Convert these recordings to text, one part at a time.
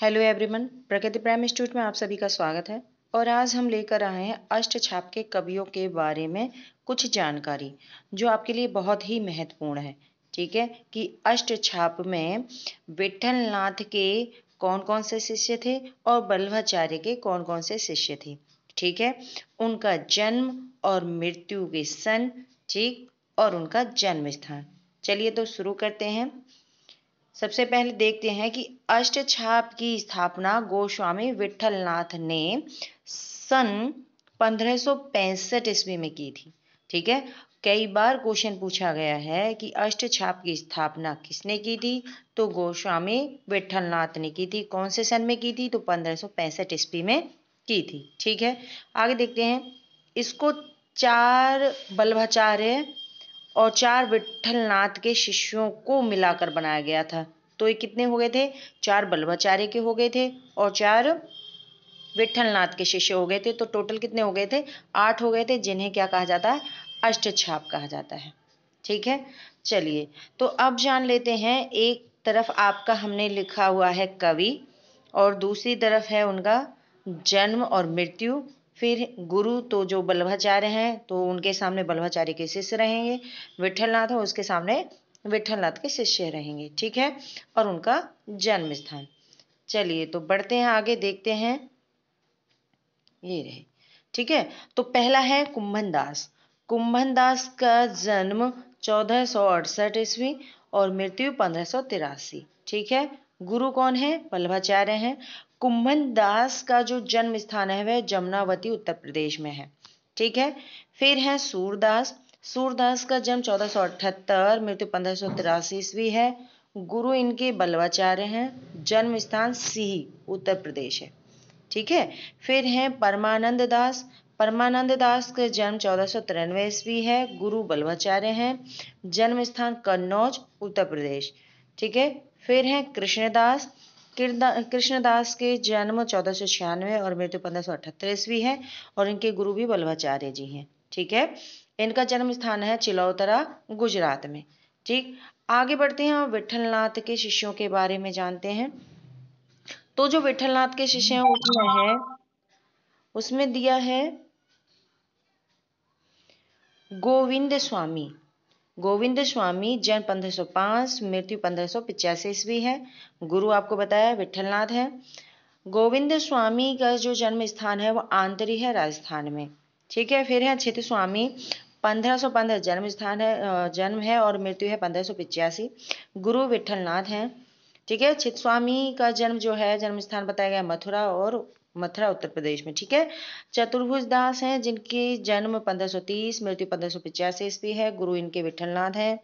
hello everyone Prakriti prime institute में आप सभी का स्वागत है और आज हम लेकर आए हैं अष्ट छाप के कवियों के बारे में कुछ जानकारी जो आपके लिए बहुत ही महत्वपूर्ण है ठीक है कि अष्ट छाप में विठल नाथ के कौन कौन से शिष्य थे और बल्लभाचार्य के कौन कौन से शिष्य थे ठीक है उनका जन्म और मृत्यु के सन ठीक और उनका जन्म स्थान चलिए तो शुरू करते हैं सबसे पहले देखते हैं कि अष्ट छाप की स्थापना गोस्वामी विठलनाथ ने सन 1565 ईस्वी में की थी ठीक है कई बार क्वेश्चन पूछा गया है कि अष्ट छाप की स्थापना किसने की थी तो गोस्वामी विठलनाथ ने की थी कौन से सन में की थी तो 1565 ईस्वी में की थी ठीक है आगे देखते हैं इसको चार बल्भाचार्य और चार विठलनाथ के शिष्यों को मिलाकर बनाया गया था तो ये कितने हो गए थे चार बल्लभाचार्य के हो गए थे और चार नाथ के शिष्य हो गए थे तो टोटल कितने हो गए थे आठ हो गए थे जिन्हें क्या कहा जाता है अष्टछाप कहा जाता है ठीक है चलिए तो अब जान लेते हैं एक तरफ आपका हमने लिखा हुआ है कवि और दूसरी तरफ है उनका जन्म और मृत्यु फिर गुरु तो जो बल्लभाचार्य हैं तो उनके सामने बल्लभाचार्य के शिष्य रहेंगे विठलनाथ हो उसके सामने विठलनाथ के शिष्य रहेंगे ठीक है और उनका जन्म स्थान चलिए तो बढ़ते हैं आगे देखते हैं ये रहे ठीक है तो पहला है कुंभन दास कुंभन दास का जन्म चौदह सौ अड़सठ ईस्वी और मृत्यु पंद्रह सौ तिरासी ठीक है गुरु कौन है वल्लभाचार्य हैं कुंभन दास का जो जन्म स्थान है वह जमुनावती उत्तर प्रदेश में है ठीक है फिर है सूरदास सूरदास का जन्म अठहत्तर मृत्यु पंद्रह सौ ईस्वी है गुरु इनके बल्लवाचार्य हैं जन्म स्थान सीही उत्तर प्रदेश है ठीक है फिर हैं परमानंद दास परमानंद दास का जन्म चौदह सौ तिरानवे ईस्वी है गुरु बल्लभाचार्य हैं जन्म स्थान कन्नौज उत्तर प्रदेश ठीक है फिर हैं कृष्णदास कृष्णदास के जन्म चौदह सौ छियानवे और मृत्यु पंद्रह सौ अठहत्तर ईस्वी है और इनके गुरु भी बल्लभाचार्य जी हैं ठीक है इनका जन्म स्थान है चिलौतरा गुजरात में ठीक आगे बढ़ते हैं और विठल नाथ के शिष्यों के बारे में जानते हैं तो जो विठल नाथ के शिष्य हैं उसमें है उसमें दिया है गोविंद स्वामी गोविंद स्वामी जन्म 1505 मृत्यु पंद्रह सौ पिचासी ईस्वी है गुरु आपको बताया विठलनाथ है गोविंद स्वामी का जो जन्म स्थान है वो आंतरी है राजस्थान में ठीक है फिर है क्षेत्र स्वामी 1515 जन्म स्थान है जन्म है और मृत्यु है पंद्रह गुरु विठलनाथ है ठीक है स्वामी का जन्म जो है जन्म स्थान बताया गया मथुरा और मथुरा उत्तर प्रदेश में ठीक है चतुर्भुज दास हैं जिनकी जन्म 1530 मृत्यु पंद्रह सौ ईस्वी है गुरु इनके विठलनाथ हैं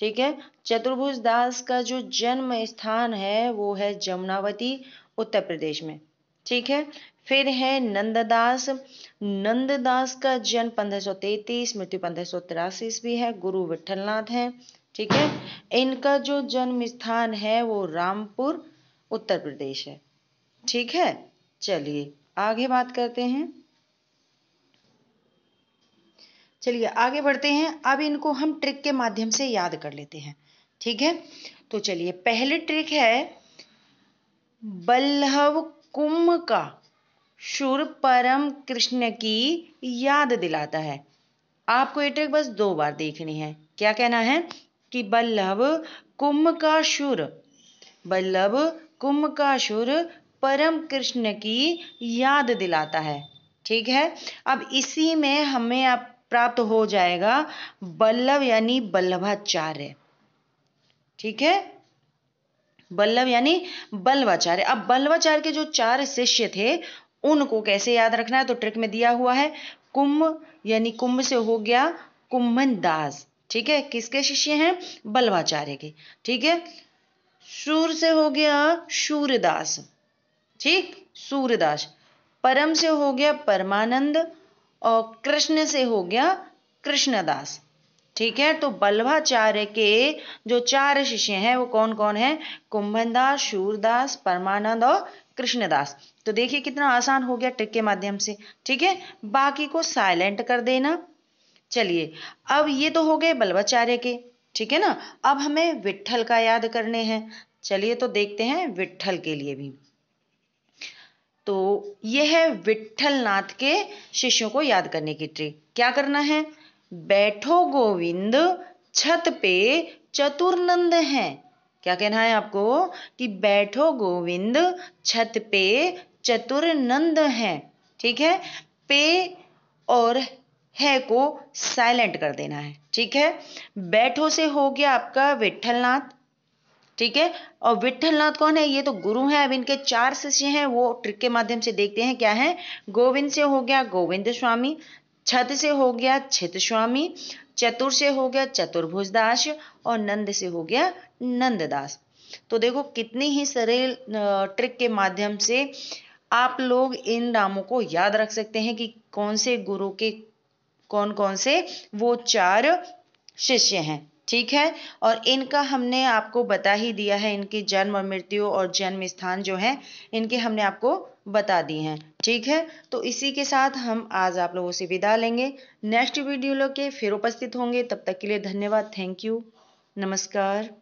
ठीक है चतुर्भुज दास का जो जन्म स्थान है वो है जमुनावती उत्तर प्रदेश में ठीक है फिर है नंददास नंददास का जन्म 1533 मृत्यु पंद्रह सौ तिरासी ईस्वी है गुरु विठलनाथ हैं ठीक है इनका जो जन्म स्थान है वो रामपुर उत्तर प्रदेश है ठीक है चलिए आगे बात करते हैं चलिए आगे बढ़ते हैं अब इनको हम ट्रिक के माध्यम से याद कर लेते हैं ठीक है तो चलिए पहले ट्रिक है बल्लभ कुंभ का शुर परम कृष्ण की याद दिलाता है आपको ये ट्रिक बस दो बार देखनी है क्या कहना है कि बल्लभ कुंभ का शुर बल्लभ कुंभ का शुर परम कृष्ण की याद दिलाता है ठीक है अब इसी में हमें आप प्राप्त हो जाएगा बल्लभ यानी बल्लभाचार्य ठीक है बल्लभ यानी बल्वाचार्य अब बल्लवाचार्य के जो चार शिष्य थे उनको कैसे याद रखना है तो ट्रिक में दिया हुआ है कुंभ यानी कुंभ से हो गया कुंभन दास ठीक है किसके शिष्य हैं बल्वाचार्य के ठीक है सूर से हो गया सूर्यदास ठीक सूर्यदास परम से हो गया परमानंद और कृष्ण से हो गया कृष्णदास ठीक है तो बल्भाचार्य के जो चार शिष्य हैं वो कौन कौन है कुंभनदास सूरदास परमानंद और कृष्णदास तो देखिए कितना आसान हो गया ट्रिक के माध्यम से ठीक है बाकी को साइलेंट कर देना चलिए अब ये तो हो गए बल्भाचार्य के ठीक है ना अब हमें विट्ठल का याद करने हैं चलिए तो देखते हैं विट्ठल के लिए भी तो यह है विठल नाथ के शिष्यों को याद करने की ट्रिक क्या करना है बैठो गोविंद छत पे चतुर्नंद है क्या कहना है आपको कि बैठो गोविंद छत पे चतुर्नंद है ठीक है पे और है को साइलेंट कर देना है ठीक है बैठो से हो गया आपका नाथ ठीक है और विठलनाथ कौन है ये तो गुरु हैं अब इनके चार शिष्य हैं वो ट्रिक के माध्यम से देखते हैं क्या है गोविंद से हो गया गोविंद स्वामी छत से हो गया छित स्वामी चतुर से हो गया चतुर्भुज दास और नंद से हो गया नंददास तो देखो कितनी ही सरेल ट्रिक के माध्यम से आप लोग इन नामों को याद रख सकते हैं कि कौन से गुरु के कौन कौन से वो चार शिष्य हैं ठीक है और इनका हमने आपको बता ही दिया है इनकी जन्म और मृत्यु और जन्म स्थान जो है इनके हमने आपको बता दी हैं ठीक है तो इसी के साथ हम आज आप लोगों से विदा लेंगे नेक्स्ट वीडियो लोग के फिर उपस्थित होंगे तब तक के लिए धन्यवाद थैंक यू नमस्कार